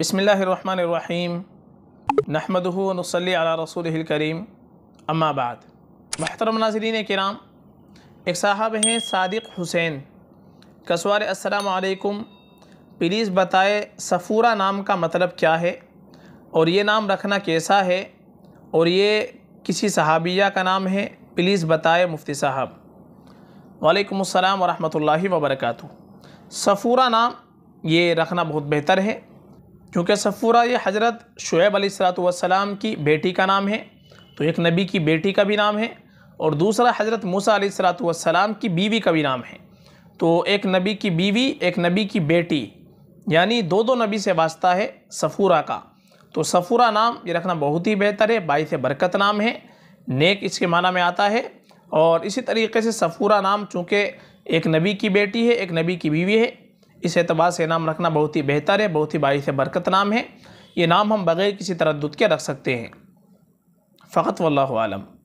बसमीम नहमदनसली रसूल करीम अम्माबाद महतरम नाजरीन कराम एक साहब हैं सादिक हुसैन कसवार सवाल असलकुम प्लीज़ बताए सफ़ूरा नाम का मतलब क्या है और ये नाम रखना कैसा है और ये किसी सहाबिया का नाम है प्लीज़ बताए मुफ्ती साहब वालेकुम अस्सलाम वरहमतुल्लाहि वबरकatuh सफ़ूरा नाम ये रखना बहुत बेहतर है क्योंकि सफ़ूरा ये हज़रत शुएब अलीसलाम की बेटी का नाम है तो एक नबी की बेटी का भी नाम है और दूसरा हज़रत मूसा अलीसलाम की बीवी का भी नाम है तो एक नबी की बीवी एक नबी की बेटी यानी दो दो नबी से वास्ता है सफ़ूरा का तो सफ़ूरा नाम ये रखना बहुत ही बेहतर है बाईस बरकत नाम है नेक इसके माना में आता है और इसी तरीके से सफ़ूरा नाम चूँकि एक नबी की बेटी है एक नबी की बीवी है इस एतबार से नाम रखना बहुत ही बेहतर है बहुत ही बारिश बरकत नाम है ये नाम हम बग़ैर किसी तरह दुद के रख सकते हैं फ़कत वल्लम